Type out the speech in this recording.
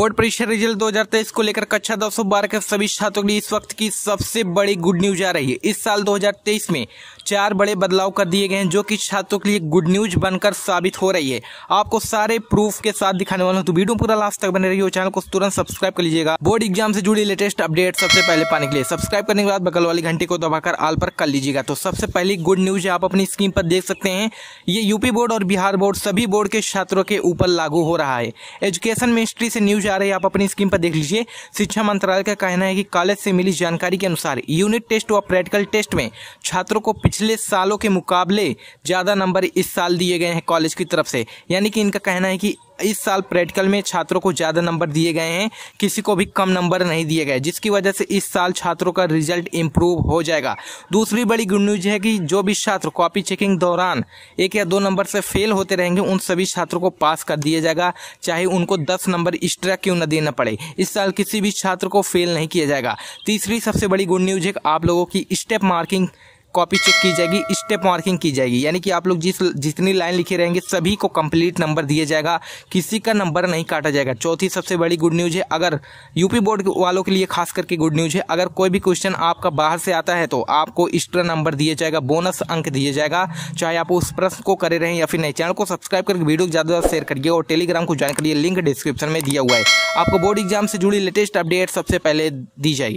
board परीक्षा result 2023 को लेकर कक्षा दस के सभी छात्रों के लिए इस वक्त की सबसे बड़ी गुड न्यूज आ रही है इस साल 2023 में चार बड़े बदलाव कर दिए गए हैं जो कि छात्रों के लिए गुड न्यूज बनकर साबित हो रही है आपको सारे प्रूफ के साथ दिखाने वाला हूं तो वीडियो पूरा लास्ट तक बने रही हो चैनल को तुरंत सब्सक्राइब कर लीजिएगा बोर्ड एग्जाम से जुड़ी लेटेस्ट अपडेट सबसे पहले पाने के लिए सब्सक्राइब करने के बाद बगल वाली घंटे को दबाकर आल पर कर लीजिएगा तो सबसे पहली गुड न्यूज आप अपनी स्क्रीन पर देख सकते हैं ये यूपी बोर्ड और बिहार बोर्ड सभी बोर्ड के छात्रों के ऊपर लागू हो रहा है एजुकेशन मिनिस्ट्री से न्यूज जा रही है आप अपनी स्क्रीन पर देख लीजिए शिक्षा मंत्रालय का कहना है कि कॉलेज से मिली जानकारी के अनुसार यूनिट टेस्ट व प्रैक्टिकल टेस्ट में छात्रों को पिछले सालों के मुकाबले ज़्यादा नंबर इस साल दिए गए हैं कॉलेज की तरफ से यानी कि इनका कहना है कि इस साल प्रैक्टिकल में छात्रों को ज़्यादा नंबर दिए गए हैं किसी को भी कम नंबर नहीं दिए गए जिसकी वजह से इस साल छात्रों का रिजल्ट इम्प्रूव हो जाएगा दूसरी बड़ी गुड न्यूज है कि जो भी छात्र कॉपी चेकिंग दौरान एक या दो नंबर से फेल होते रहेंगे उन सभी छात्रों को पास कर दिया जाएगा चाहे उनको दस नंबर एक्स्ट्रा क्यों न देना पड़े इस साल किसी भी छात्र को फेल नहीं किया जाएगा तीसरी सबसे बड़ी गुड न्यूज है आप लोगों की स्टेप मार्किंग कॉपी चेक की जाएगी स्टेप मार्किंग की जाएगी यानी कि आप लोग जिस जितनी लाइन लिखे रहेंगे सभी को कंप्लीट नंबर दिया जाएगा किसी का नंबर नहीं काटा जाएगा चौथी सबसे बड़ी गुड न्यूज़ है अगर यूपी बोर्ड वालों के लिए खास करके गुड न्यूज़ है अगर कोई भी क्वेश्चन आपका बाहर से आता है तो आपको एक्स्ट्रा नंबर दिया जाएगा बोनस अंक दिया जाएगा चाहे आप उस प्रश्न को करे रहें या फिर नए चैनल को सब्सक्राइब करके वीडियो को ज़्यादा ज़्यादा शेयर करिए और टेलीग्राम को ज्वाइन करिए लिंक डिस्क्रिप्शन में दिया हुआ है आपको बोर्ड एग्जाम से जुड़ी लेटेस्ट अपडेट सबसे पहले दी जाएगी